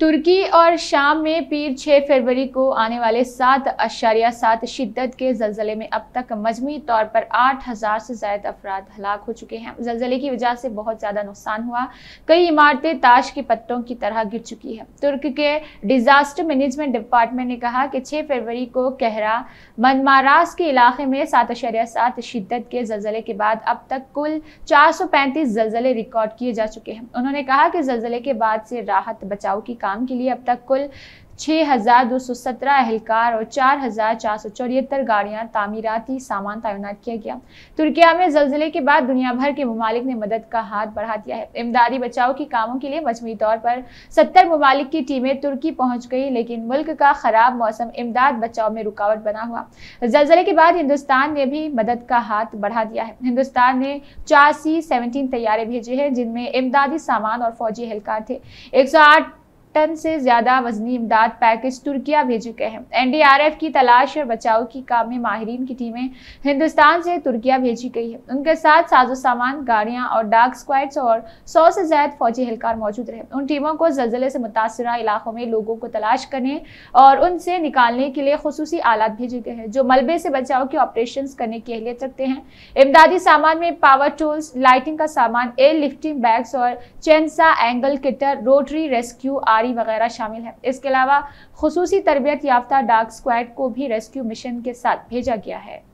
तुर्की और शाम में पीर 6 फरवरी को आने वाले सात अशारिया सात शिद्दत के जल्जले में अब तक मजमू तौर पर 8000 से ज्यादा अफराद हलाक हो चुके हैं जलजिले की वजह से बहुत ज़्यादा नुकसान हुआ कई इमारतें ताश के पत्तों की तरह गिर चुकी है तुर्क के डिजास्टर मैनेजमेंट डिपार्टमेंट ने कहा कि 6 फरवरी को कहरा मनमारास के इलाके में सात अशारिया सात शिद्दत के जल्जले के बाद अब तक कुल चार सौ पैंतीस रिकॉर्ड किए जा चुके हैं उन्होंने कहा कि जल्जले के बाद से राहत बचाव की काम के लिए अब तक कुल 6,217 अहलकार और चार हजार चार सौ चौहत्तर गाड़ियाँ तामीराती सामान तैनात किया गया तुर्किया में जलजिले के बाद दुनिया भर के ममालिक ने मदद का हाथ बढ़ा दिया है इमदादी बचाव के कामों के लिए मजमू तौर पर सत्तर ममालिक की टीमें तुर्की पहुंच गई लेकिन मुल्क का खराब मौसम इमदाद बचाव में रुकावट बना हुआ जलजिले के बाद हिंदुस्तान ने भी मदद का हाथ बढ़ा दिया है हिंदुस्तान ने चार सी सेवनटीन तैयारे भेजे हैं जिनमें इमदादी सामान और फौजी अहलकार थे एक सौ आठ टन से ज्यादा वजनी इमदाद पैकेज तुर्किया भेज चुके हैं एनडीआरएफ की तलाश और बचाव की काम में माहरीन की टीमें हिंदुस्तान से तुर्किया भेजी गई है उनके साथ साजो सामान गाड़ियां और डाक स्क्वाड्स और सौ से ज्यादा फौजी एहलकार मौजूद रहे उन टीमों को जल्जले से मुतासर इलाकों में लोगों को तलाश करने और उनसे निकालने के लिए खसूस आलात भेजे गए हैं जो मलबे से बचाव के ऑपरेशन करने की अहलियत रखते हैं इमदादी सामान में पावर टूल्स लाइटिंग का सामान एयर लिफ्टिंग बैग्स और chainsaw angle cutter rotary rescue कारी वगैरह शामिल है इसके अलावा खसूसी तरबियत याफ्ता डार्क स्क्वाड को भी रेस्क्यू मिशन के साथ भेजा गया है